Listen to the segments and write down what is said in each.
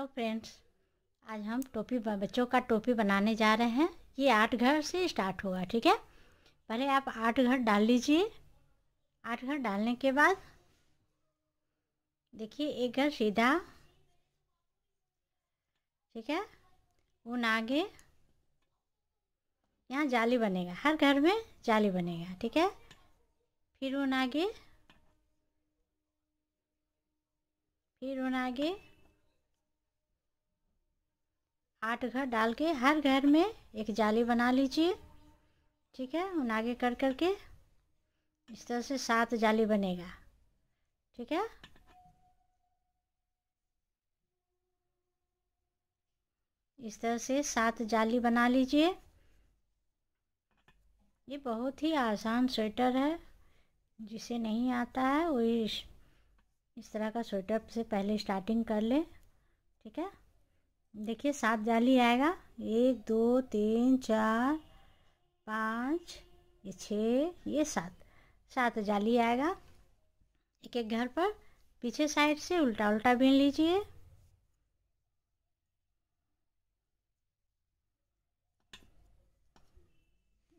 hello friends आज हम टोपी बच्चों का टोपी बनाने जा रहे हैं ये आठ घर से स्टार्ट होगा ठीक है पहले आप आठ घर डाल लीजिए आठ घर डालने के बाद देखिए एक घर सीधा ठीक है ऊन आगे यहाँ जाली बनेगा हर घर में जाली बनेगा ठीक है फिर ऊन आगे फिर ऊन आगे आठ घर डाल के हर घर में एक जाली बना लीजिए ठीक है उन आगे कर कर के इस तरह से सात जाली बनेगा ठीक है इस तरह से सात जाली बना लीजिए ये बहुत ही आसान स्वेटर है जिसे नहीं आता है वही इस तरह का स्वेटर से पहले स्टार्टिंग कर ले ठीक है देखिए सात जाली आएगा एक दो तीन चार पाँच ये छः ये सात सात जाली आएगा एक एक घर पर पीछे साइड से उल्टा उल्टा बीन लीजिए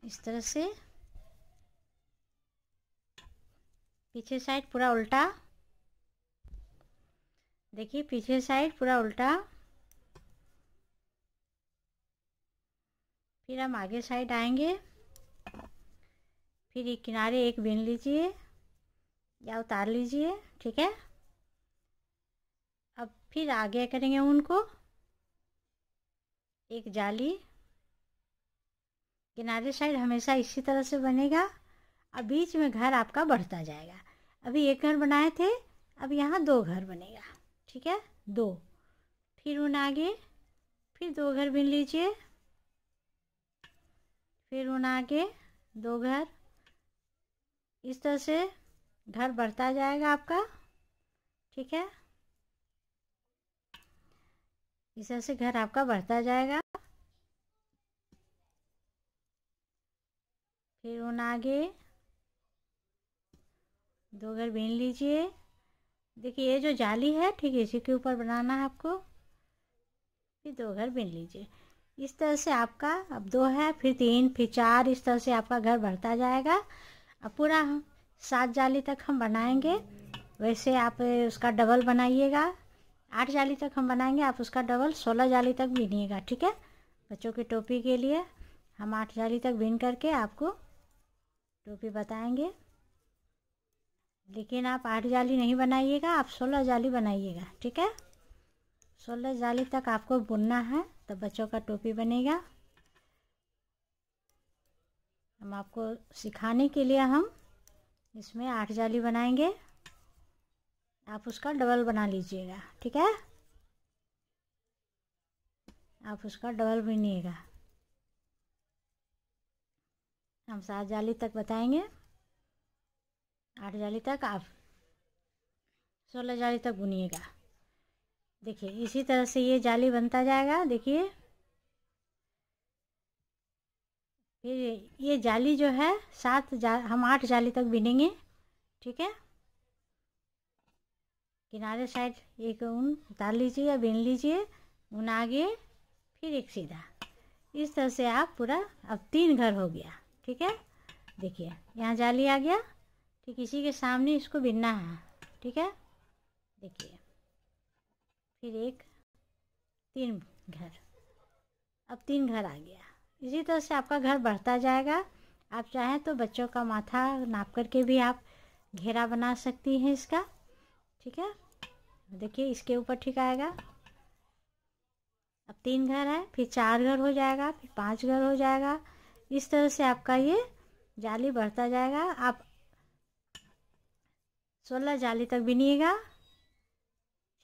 इस तरह से पीछे साइड पूरा उल्टा देखिए पीछे साइड पूरा उल्टा फिर हम आगे साइड आएंगे फिर एक किनारे एक बिन लीजिए या उतार लीजिए ठीक है अब फिर आगे करेंगे उनको एक जाली किनारे साइड हमेशा इसी तरह से बनेगा अब बीच में घर आपका बढ़ता जाएगा अभी एक घर बनाए थे अब यहाँ दो घर बनेगा ठीक है दो फिर उन आगे फिर दो घर बिन लीजिए फिर बना के दो घर इस तरह से घर बढ़ता जाएगा आपका ठीक है इस तरह से घर आपका बढ़ता जाएगा फिर उन आगे दो घर बीन लीजिए देखिए ये जो जाली है ठीक है इसी के ऊपर बनाना है आपको फिर दो घर बीन लीजिए इस तरह से आपका अब दो है फिर तीन फिर चार इस तरह से आपका घर बढ़ता जाएगा अब पूरा सात जाली तक हम बनाएंगे वैसे आप उसका डबल बनाइएगा आठ जाली तक हम बनाएंगे आप उसका डबल सोलह जाली तक बीनिएगा ठीक है बच्चों की टोपी के लिए हम आठ जाली तक बीन करके आपको टोपी बताएंगे लेकिन आप आठ जाली नहीं बनाइएगा आप सोलह जाली बनाइएगा ठीक है सोलह जाली तक आपको बुनना है तो बच्चों का टोपी बनेगा हम आपको सिखाने के लिए हम इसमें आठ जाली बनाएंगे आप उसका डबल बना लीजिएगा ठीक है आप उसका डबल बनिएगा हम सात जाली तक बताएंगे आठ जाली तक आप सोलह जाली तक बुनिएगा देखिए इसी तरह से ये जाली बनता जाएगा देखिए फिर ये जाली जो है सात जा हम आठ जाली तक बिनेंगे ठीक है किनारे साइड एक ऊन उतार लीजिए या बीन लीजिए ऊन आगे फिर एक सीधा इस तरह से आप पूरा अब तीन घर हो गया ठीक है देखिए यहाँ जाली आ गया ठीक इसी के सामने इसको बिनना है ठीक है देखिए फिर एक तीन घर अब तीन घर आ गया इसी तरह से आपका घर बढ़ता जाएगा आप चाहें तो बच्चों का माथा नाप करके भी आप घेरा बना सकती हैं इसका ठीक है देखिए इसके ऊपर ठीक आएगा अब तीन घर है फिर चार घर हो जाएगा फिर पांच घर हो जाएगा इस तरह से आपका ये जाली बढ़ता जाएगा आप सोलह जाली तक बिनिएगा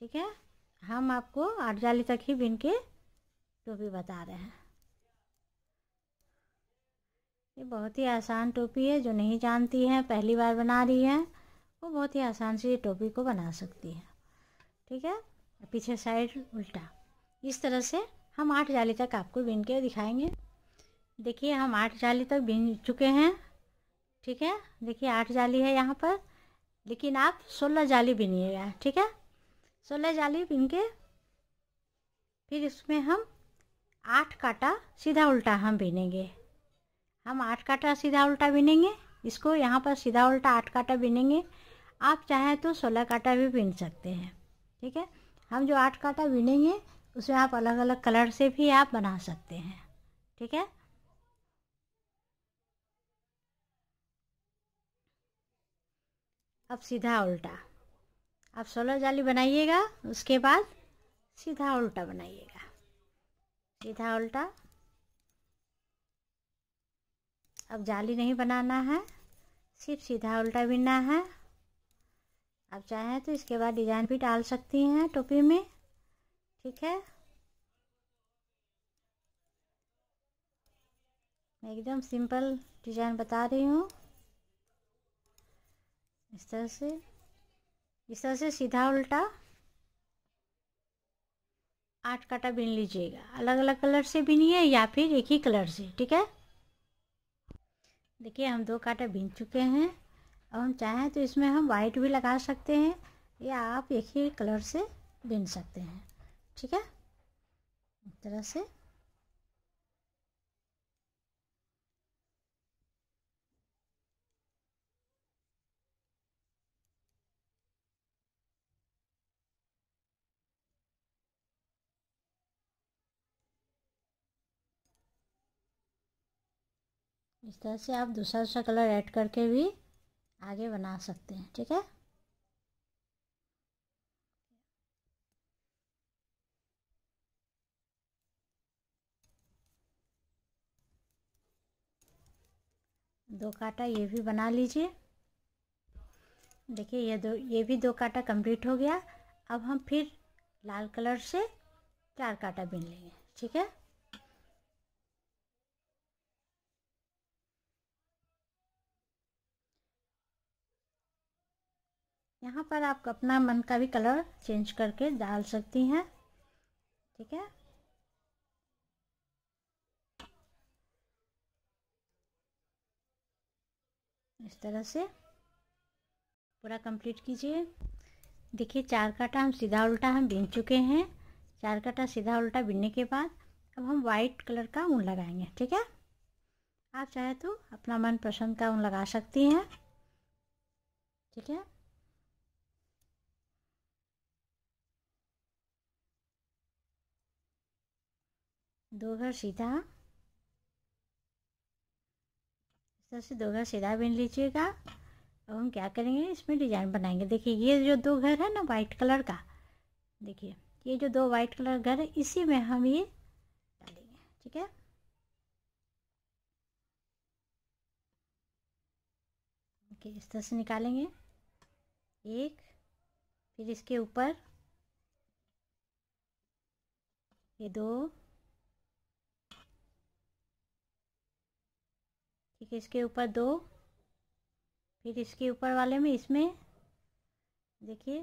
ठीक है हम आपको आठ जाली तक ही बिन के टोपी बता रहे हैं ये बहुत ही आसान टोपी है जो नहीं जानती है पहली बार बना रही है वो बहुत ही आसान से ये टोपी को बना सकती है ठीक है पीछे साइड उल्टा इस तरह से हम आठ जाली तक आपको बिन के दिखाएंगे देखिए हम आठ जाली तक बिन चुके हैं ठीक है देखिए आठ जाली है यहाँ पर लेकिन आप सोलह जाली बिनिएगा ठीक है सोलह जाली बिन के फिर इसमें हम आठ काटा सीधा उल्टा हम बिनेंगे हम आठ काटा सीधा उल्टा बिनेंगे इसको यहाँ पर सीधा उल्टा आठ काटा बिनेंगे आप चाहें तो सोलह काटा भी बिन सकते हैं ठीक है हम जो आठ काटा बिनेंगे उसमें आप अलग अलग कलर से भी आप बना सकते हैं ठीक है अब सीधा उल्टा आप सोलह जाली बनाइएगा उसके बाद सीधा उल्टा बनाइएगा सीधा उल्टा अब जाली नहीं बनाना है सिर्फ सीधा उल्टा बिनना है आप चाहें तो इसके बाद डिजाइन भी डाल सकती हैं टोपी में ठीक है मैं एकदम सिंपल डिजाइन बता रही हूँ इस तरह से इस तरह से सीधा उल्टा आठ काटा बिन लीजिएगा अलग अलग कलर से बिनिए या फिर एक ही कलर से ठीक है देखिए हम दो काटा बिन चुके हैं और हम चाहें तो इसमें हम वाइट भी लगा सकते हैं या आप एक ही कलर से बिन सकते हैं ठीक है इस तरह से इस तरह से आप दूसरा दूसरा कलर ऐड करके भी आगे बना सकते हैं ठीक है दो काटा ये भी बना लीजिए देखिए ये दो ये भी दो काटा कंप्लीट हो गया अब हम फिर लाल कलर से चार काटा बीन लेंगे ठीक है यहाँ पर आप अपना मन का भी कलर चेंज करके डाल सकती हैं ठीक है इस तरह से पूरा कंप्लीट कीजिए देखिए चार काटा हम सीधा उल्टा हम बीन चुके हैं चार काटा सीधा उल्टा बिनने के बाद अब हम वाइट कलर का ऊन लगाएंगे ठीक है आप चाहे तो अपना मनपसंद का ऊन लगा सकती हैं ठीक है दो घर सीधा इस तरह से दो घर सीधा बीन लीजिएगा अब अं, हम क्या करेंगे इसमें डिजाइन बनाएंगे देखिए ये जो दो घर है ना वाइट कलर का देखिए ये जो दो वाइट कलर घर है इसी में हम ये डालेंगे ठीक है ओके इस तरह से निकालेंगे एक फिर इसके ऊपर ये दो ठीक इसके ऊपर दो फिर इसके ऊपर वाले में इसमें देखिए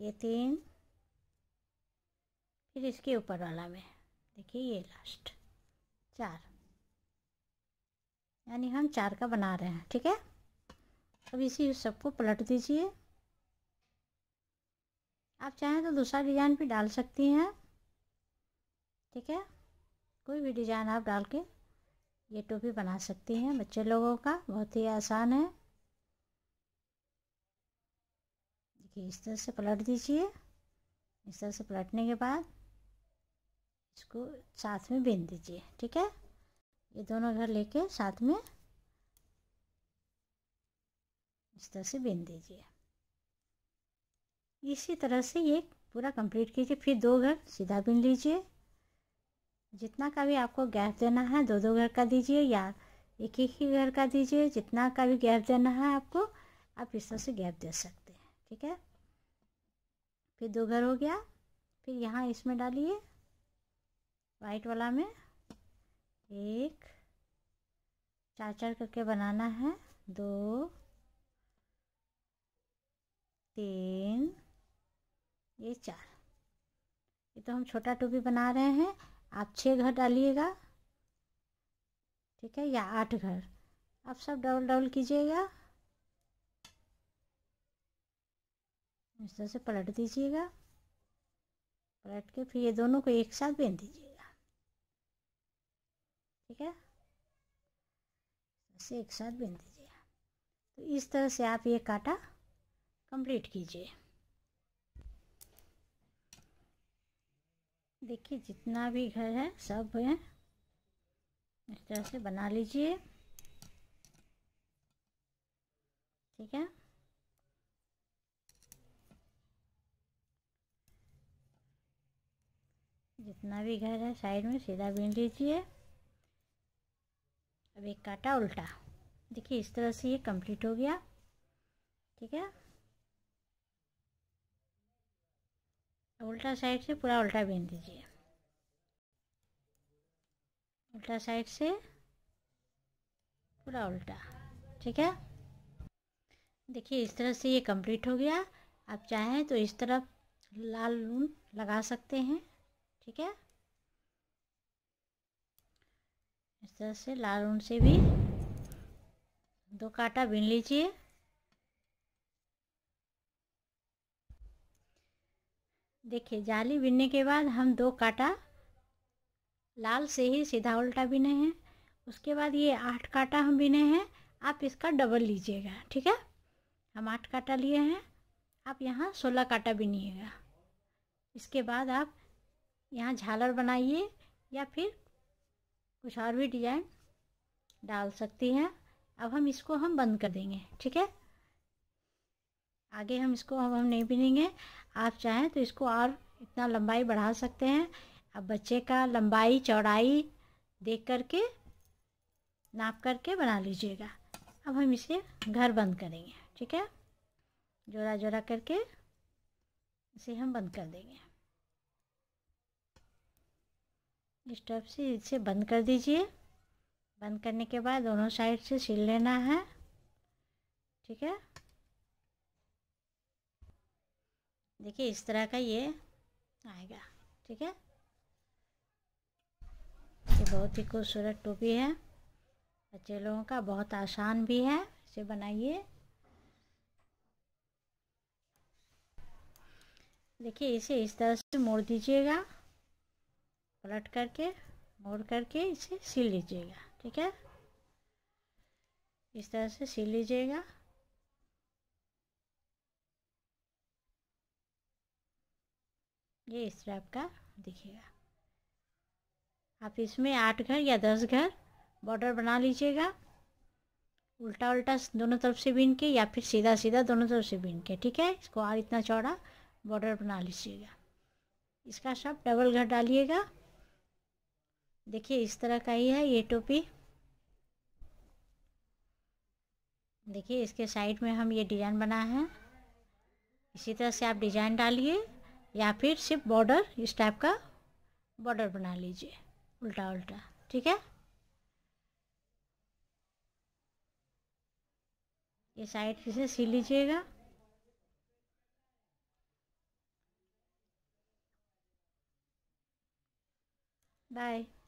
ये तीन फिर इसके ऊपर वाला में देखिए ये लास्ट चार यानी हम चार का बना रहे हैं ठीक है अब इसी सबको पलट दीजिए आप चाहें तो दूसरा डिज़ाइन भी डाल सकती हैं ठीक है कोई भी डिज़ाइन आप डाल के ये टोपी बना सकती हैं बच्चे लोगों का बहुत ही आसान है देखिए इस तरह से पलट दीजिए इस तरह से पलटने के बाद इसको साथ में बिन दीजिए ठीक है ये दोनों घर लेके साथ में इस तरह से बिन दीजिए इसी तरह से ये पूरा कंप्लीट कीजिए फिर दो घर सीधा बिन लीजिए जितना का भी आपको गैप देना है दो दो घर का दीजिए या एक एक ही घर का दीजिए जितना का भी गैप देना है आपको आप इस तरह से गैप दे सकते हैं ठीक है फिर दो घर हो गया फिर यहाँ इसमें डालिए वाइट वाला में एक चार चार करके बनाना है दो तीन ये चार ये तो हम छोटा टोपी बना रहे हैं आप छः घर डालिएगा ठीक है या आठ घर आप सब डबल डबल कीजिएगा इस तरह से पलट दीजिएगा पलट के फिर ये दोनों को एक साथ बेन दीजिएगा ठीक है इसे एक साथ बेन दीजिएगा तो इस तरह से आप ये काटा कंप्लीट कीजिए देखिए जितना भी घर है सब है इस तरह से बना लीजिए ठीक है जितना भी घर है साइड में सीधा बीन लीजिए अब एक काटा उल्टा देखिए इस तरह से ये कंप्लीट हो गया ठीक है उल्टा साइड से पूरा उल्टा बीन दीजिए उल्टा साइड से पूरा उल्टा ठीक है देखिए इस तरह से ये कंप्लीट हो गया आप चाहें तो इस तरफ लाल लून लगा सकते हैं ठीक है इस तरह से लाल लून से भी दो काटा बीन लीजिए देखिए जाली बिनने के बाद हम दो काटा लाल से ही सीधा उल्टा बिने हैं उसके बाद ये आठ काटा हम बिने हैं आप इसका डबल लीजिएगा ठीक है हम आठ काटा लिए हैं आप यहाँ सोलह काटा बिनिएगा इसके बाद आप यहाँ झालर बनाइए या फिर कुछ और भी डिजाइन डाल सकती हैं अब हम इसको हम बंद कर देंगे ठीक है आगे हम इसको हम हम नहीं बिनेंगे आप चाहें तो इसको और इतना लंबाई बढ़ा सकते हैं अब बच्चे का लंबाई चौड़ाई देख करके नाप करके बना लीजिएगा अब हम इसे घर बंद करेंगे ठीक है जोड़ा जोड़ा करके इसे हम बंद कर देंगे इस टाइप से इसे बंद कर दीजिए बंद करने के बाद दोनों साइड से सिल लेना है ठीक है देखिए इस तरह का ये आएगा ठीक है ये बहुत ही खूबसूरत टोपी है बच्चे लोगों का बहुत आसान भी है इसे बनाइए देखिए इसे इस तरह से मोड़ दीजिएगा पलट करके मोड़ करके इसे सिल लीजिएगा ठीक है इस तरह से सिल लीजिएगा ये इस टाइप का दिखेगा आप इसमें आठ घर या दस घर बॉर्डर बना लीजिएगा उल्टा उल्टा दोनों तरफ से बीन के या फिर सीधा सीधा दोनों तरफ से बीन के ठीक है इसको और इतना चौड़ा बॉर्डर बना लीजिएगा इसका सब डबल घर डालिएगा देखिए इस तरह का ही है ये टोपी देखिए इसके साइड में हम ये डिज़ाइन बनाए हैं इसी तरह से आप डिज़ाइन डालिए या फिर सिर्फ बॉर्डर इस टाइप का बॉर्डर बना लीजिए उल्टा उल्टा ठीक है ये साइड से सी लीजिएगा बाय